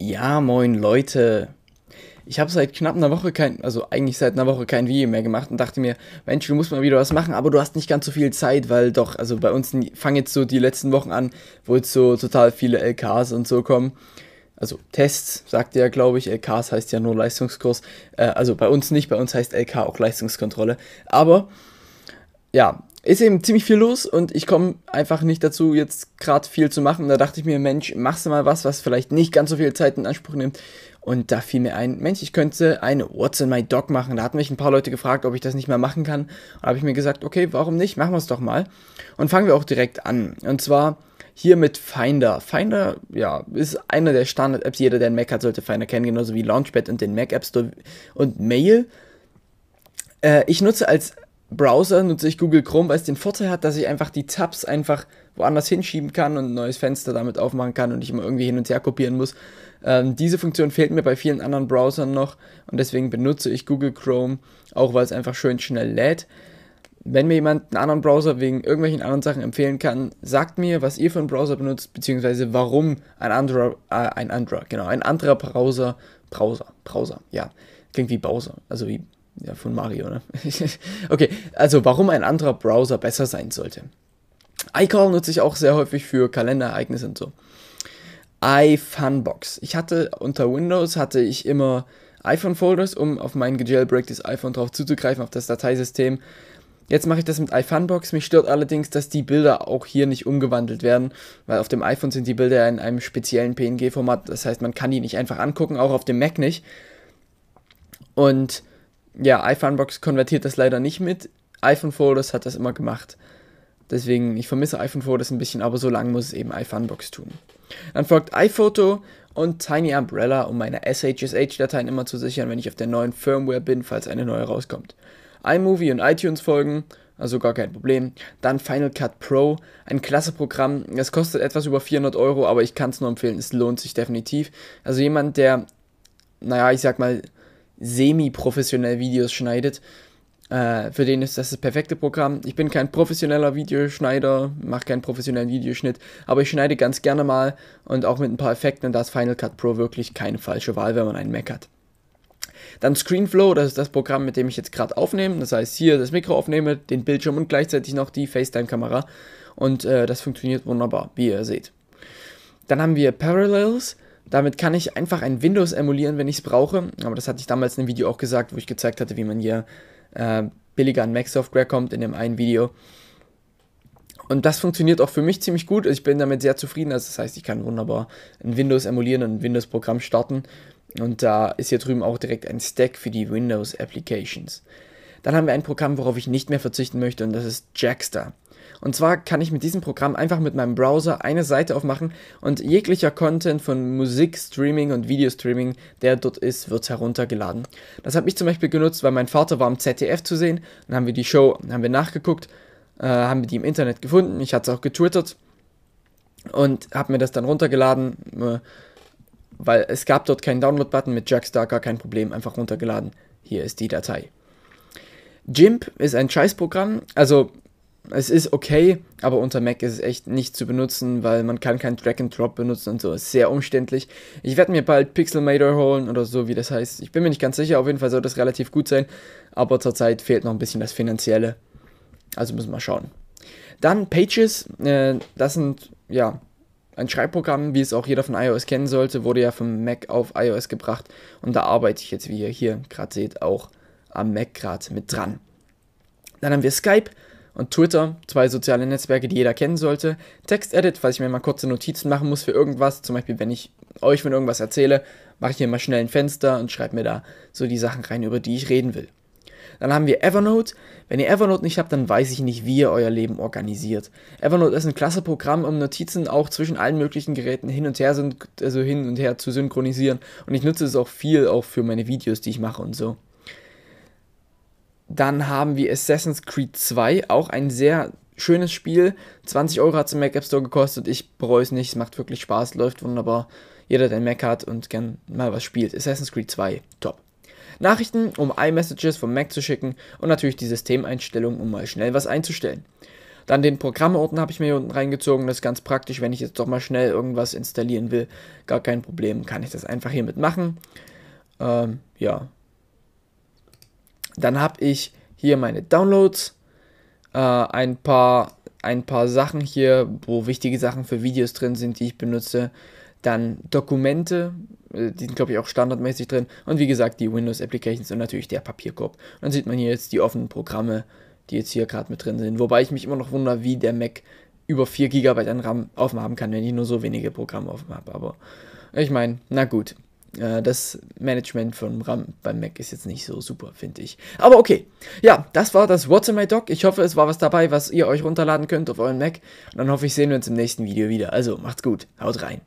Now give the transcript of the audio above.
Ja, moin Leute. Ich habe seit knapp einer Woche kein, also eigentlich seit einer Woche kein Video mehr gemacht und dachte mir, Mensch, du musst mal wieder was machen, aber du hast nicht ganz so viel Zeit, weil doch, also bei uns fangen jetzt so die letzten Wochen an, wo jetzt so total viele LKs und so kommen. Also Tests, sagt ja, glaube ich, LKs heißt ja nur Leistungskurs. Äh, also bei uns nicht, bei uns heißt LK auch Leistungskontrolle. Aber ja, ist eben ziemlich viel los und ich komme einfach nicht dazu, jetzt gerade viel zu machen. da dachte ich mir, Mensch, machst du mal was, was vielleicht nicht ganz so viel Zeit in Anspruch nimmt. Und da fiel mir ein, Mensch, ich könnte eine What's in my Dog machen. Da hatten mich ein paar Leute gefragt, ob ich das nicht mal machen kann. da habe ich mir gesagt, okay, warum nicht? Machen wir es doch mal. Und fangen wir auch direkt an. Und zwar hier mit Finder. Finder, ja, ist einer der Standard-Apps. Jeder, der einen Mac hat, sollte Finder kennen, genauso wie Launchpad und den Mac apps und Mail. Äh, ich nutze als Browser nutze ich Google Chrome, weil es den Vorteil hat, dass ich einfach die Tabs einfach woanders hinschieben kann und ein neues Fenster damit aufmachen kann und nicht immer irgendwie hin und her kopieren muss. Ähm, diese Funktion fehlt mir bei vielen anderen Browsern noch und deswegen benutze ich Google Chrome, auch weil es einfach schön schnell lädt. Wenn mir jemand einen anderen Browser wegen irgendwelchen anderen Sachen empfehlen kann, sagt mir, was ihr für einen Browser benutzt, beziehungsweise warum ein anderer, äh, ein anderer, genau, ein anderer Browser, Browser, Browser, ja, klingt wie Browser, also wie ja, von Mario, ne? okay, also warum ein anderer Browser besser sein sollte. iCall nutze ich auch sehr häufig für Kalenderereignisse und so. iFunbox. Ich hatte unter Windows hatte ich immer iPhone-Folders, um auf mein gejailbreaktes iPhone drauf zuzugreifen, auf das Dateisystem. Jetzt mache ich das mit iFunbox. Mich stört allerdings, dass die Bilder auch hier nicht umgewandelt werden, weil auf dem iPhone sind die Bilder in einem speziellen PNG-Format. Das heißt, man kann die nicht einfach angucken, auch auf dem Mac nicht. Und ja, iPhone Unbox konvertiert das leider nicht mit. iPhone Folders hat das immer gemacht. Deswegen, ich vermisse iPhone Folders ein bisschen, aber so lange muss es eben iPhone Unbox tun. Dann folgt iPhoto und Tiny Umbrella, um meine SHSH-Dateien immer zu sichern, wenn ich auf der neuen Firmware bin, falls eine neue rauskommt. iMovie und iTunes folgen, also gar kein Problem. Dann Final Cut Pro, ein klasse Programm. Das kostet etwas über 400 Euro, aber ich kann es nur empfehlen, es lohnt sich definitiv. Also jemand, der, naja, ich sag mal, semi-professionell Videos schneidet. Äh, für den ist das das perfekte Programm. Ich bin kein professioneller Videoschneider, mache keinen professionellen Videoschnitt, aber ich schneide ganz gerne mal und auch mit ein paar Effekten und da ist Final Cut Pro wirklich keine falsche Wahl, wenn man einen Mac hat. Dann Screenflow, das ist das Programm, mit dem ich jetzt gerade aufnehme. Das heißt, hier das Mikro aufnehme, den Bildschirm und gleichzeitig noch die FaceTime-Kamera. Und äh, das funktioniert wunderbar, wie ihr seht. Dann haben wir Parallels. Damit kann ich einfach ein Windows emulieren, wenn ich es brauche. Aber das hatte ich damals in einem Video auch gesagt, wo ich gezeigt hatte, wie man hier äh, billiger an Mac-Software kommt, in dem einen Video. Und das funktioniert auch für mich ziemlich gut. Also ich bin damit sehr zufrieden. Also das heißt, ich kann wunderbar ein Windows emulieren und ein Windows-Programm starten. Und da ist hier drüben auch direkt ein Stack für die Windows Applications. Dann haben wir ein Programm, worauf ich nicht mehr verzichten möchte, und das ist Jackster. Und zwar kann ich mit diesem Programm einfach mit meinem Browser eine Seite aufmachen und jeglicher Content von Musik, Streaming und Videostreaming, der dort ist, wird heruntergeladen. Das habe ich zum Beispiel genutzt, weil mein Vater war im ZDF zu sehen. Dann haben wir die Show, haben wir nachgeguckt, äh, haben wir die im Internet gefunden. Ich hatte es auch getwittert und habe mir das dann runtergeladen. Äh, weil es gab dort keinen Download-Button mit Jackstar, gar kein Problem, einfach runtergeladen. Hier ist die Datei. Jimp ist ein Scheißprogramm, also es ist okay, aber unter Mac ist es echt nicht zu benutzen, weil man kann kein Drag and Drop benutzen und so. Ist sehr umständlich. Ich werde mir bald Pixelmator holen oder so, wie das heißt. Ich bin mir nicht ganz sicher. Auf jeden Fall soll das relativ gut sein. Aber zurzeit fehlt noch ein bisschen das Finanzielle. Also müssen wir schauen. Dann Pages. Äh, das sind ja ein Schreibprogramm, wie es auch jeder von iOS kennen sollte, wurde ja vom Mac auf iOS gebracht. Und da arbeite ich jetzt, wie ihr hier gerade seht, auch am Mac gerade mit dran. Dann haben wir Skype und Twitter, zwei soziale Netzwerke, die jeder kennen sollte. TextEdit, falls ich mir mal kurze Notizen machen muss für irgendwas, zum Beispiel wenn ich euch von irgendwas erzähle, mache ich hier mal schnell ein Fenster und schreibe mir da so die Sachen rein, über die ich reden will. Dann haben wir Evernote. Wenn ihr Evernote nicht habt, dann weiß ich nicht, wie ihr euer Leben organisiert. Evernote ist ein klasse Programm, um Notizen auch zwischen allen möglichen Geräten hin und her, also hin und her zu synchronisieren. Und ich nutze es auch viel, auch für meine Videos, die ich mache und so. Dann haben wir Assassin's Creed 2, auch ein sehr schönes Spiel. 20 Euro hat es im Mac App Store gekostet. Ich bereue es nicht, es macht wirklich Spaß, läuft wunderbar. Jeder, der ein Mac hat und gern mal was spielt. Assassin's Creed 2, top. Nachrichten, um iMessages vom Mac zu schicken und natürlich die Systemeinstellungen, um mal schnell was einzustellen. Dann den Programmeordner habe ich mir hier unten reingezogen. Das ist ganz praktisch, wenn ich jetzt doch mal schnell irgendwas installieren will. Gar kein Problem, kann ich das einfach hiermit machen. Ähm, ja, dann habe ich hier meine Downloads, äh, ein, paar, ein paar Sachen hier, wo wichtige Sachen für Videos drin sind, die ich benutze. Dann Dokumente, äh, die sind glaube ich auch standardmäßig drin. Und wie gesagt, die Windows Applications und natürlich der Papierkorb. Und dann sieht man hier jetzt die offenen Programme, die jetzt hier gerade mit drin sind. Wobei ich mich immer noch wundere, wie der Mac über 4 GB an RAM offen haben kann, wenn ich nur so wenige Programme offen habe. Aber ich meine, na gut. Äh, das Management von RAM beim Mac ist jetzt nicht so super, finde ich. Aber okay. Ja, das war das What's in my Dog. Ich hoffe, es war was dabei, was ihr euch runterladen könnt auf euren Mac. Und dann hoffe ich, sehen wir uns im nächsten Video wieder. Also macht's gut. Haut rein.